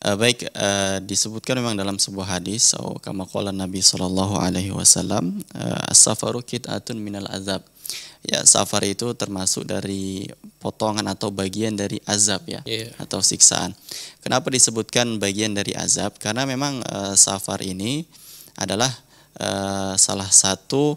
Uh, baik uh, disebutkan memang dalam sebuah hadis atau so, kama qala Nabi sallallahu alaihi wasallam eh, as-safaru qit'atun minal azab. Ya, safar itu termasuk dari potongan atau bagian dari azab ya yeah. atau siksaan. Kenapa disebutkan bagian dari azab? Karena memang uh, safar ini adalah uh, salah satu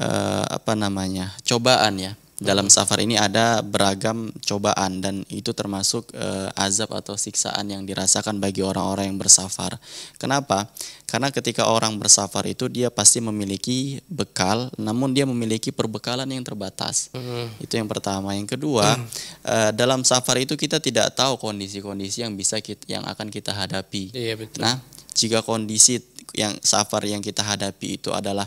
uh, apa namanya? cobaan ya dalam safar ini ada beragam cobaan dan itu termasuk e, azab atau siksaan yang dirasakan bagi orang-orang yang bersafar. Kenapa? Karena ketika orang bersafar itu dia pasti memiliki bekal, namun dia memiliki perbekalan yang terbatas. Mm. Itu yang pertama. Yang kedua, mm. e, dalam safar itu kita tidak tahu kondisi-kondisi yang bisa kita, yang akan kita hadapi. Iya, betul. Nah, jika kondisi yang safar yang kita hadapi itu adalah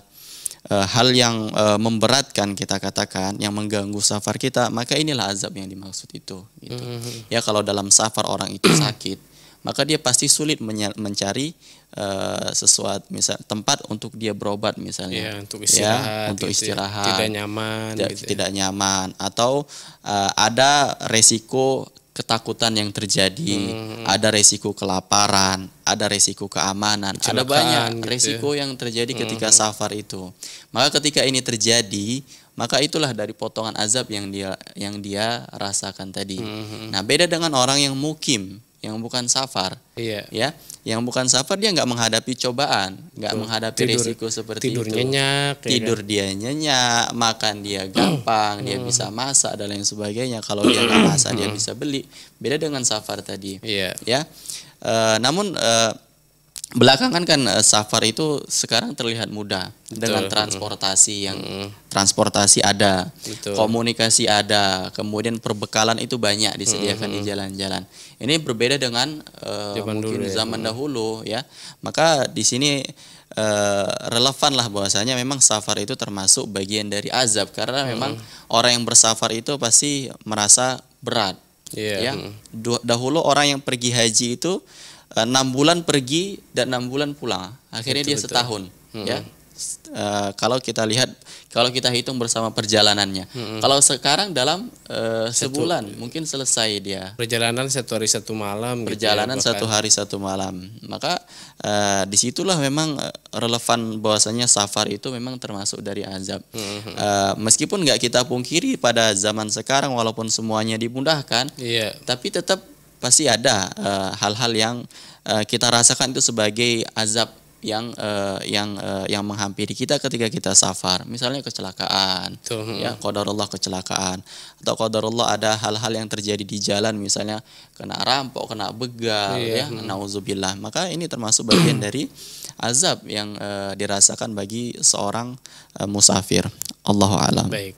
uh, hal yang uh, memberatkan kita katakan yang mengganggu safar kita maka inilah azab yang dimaksud itu gitu. Mm-hmm. ya kalau dalam safar orang itu sakit maka dia pasti sulit mencari uh, eh, sesuatu misal tempat untuk dia berobat misalnya iya, ya untuk gitu ya. istirahat, ya, untuk gitu ya. tidak nyaman tidak, gitu tidak nyaman atau uh, ada resiko ketakutan yang terjadi, hmm. ada resiko kelaparan, ada resiko keamanan, ada banyak gitu ya. resiko yang terjadi ketika hmm. safar itu. Maka ketika ini terjadi, maka itulah dari potongan azab yang dia yang dia rasakan tadi. Hmm. Nah, beda dengan orang yang mukim yang bukan safar, iya. ya, yang bukan safar dia nggak menghadapi cobaan, nggak menghadapi tidur, risiko seperti tidur itu. Nyenyak, ya tidur kan? dia nyenyak, makan dia gampang, dia hmm. bisa masak dan lain sebagainya. Kalau dia nggak masak dia hmm. bisa beli. Beda dengan safar tadi, iya. ya. E, namun e, belakangan kan uh, kan, eh, safar itu sekarang terlihat mudah Betul. dengan transportasi yang hmm. transportasi ada, Betul. komunikasi ada, kemudian perbekalan itu banyak disediakan -hmm. di jalan-jalan. Ini berbeda dengan uh, zaman mungkin dulu, ya. zaman ya. dahulu ya. Maka di sini uh, relevan lah bahwasanya memang safar itu termasuk bagian dari azab karena hmm. memang orang yang bersafar itu pasti merasa berat. Yeah. Ya. Dahulu orang yang pergi haji itu Eh, enam bulan pergi dan enam bulan pulang. Akhirnya betul, dia setahun, betul. Hmm. ya. Uh, kalau kita lihat, kalau kita hitung bersama perjalanannya, hmm. kalau sekarang dalam uh, sebulan satu, mungkin selesai dia. Perjalanan satu hari satu malam. Perjalanan gitu ya, satu hari satu malam. Maka uh, disitulah memang relevan bahwasanya safar itu memang termasuk dari azab. Hmm. Uh, meskipun nggak kita pungkiri pada zaman sekarang, walaupun semuanya dimudahkan, yeah. tapi tetap pasti ada eh, hal-hal uh, yang uh, kita rasakan itu sebagai azab yang uh, yang uh, yang menghampiri kita ketika kita safar misalnya kecelakaan Tuh. Hmm. ya qadarullah kecelakaan atau qadarullah ada hal-hal yang terjadi di jalan misalnya kena rampok kena begal yeah. ya hmm. nauzubillah maka ini termasuk bagian dari azab yang uh, dirasakan bagi seorang uh, musafir Allahu alam baik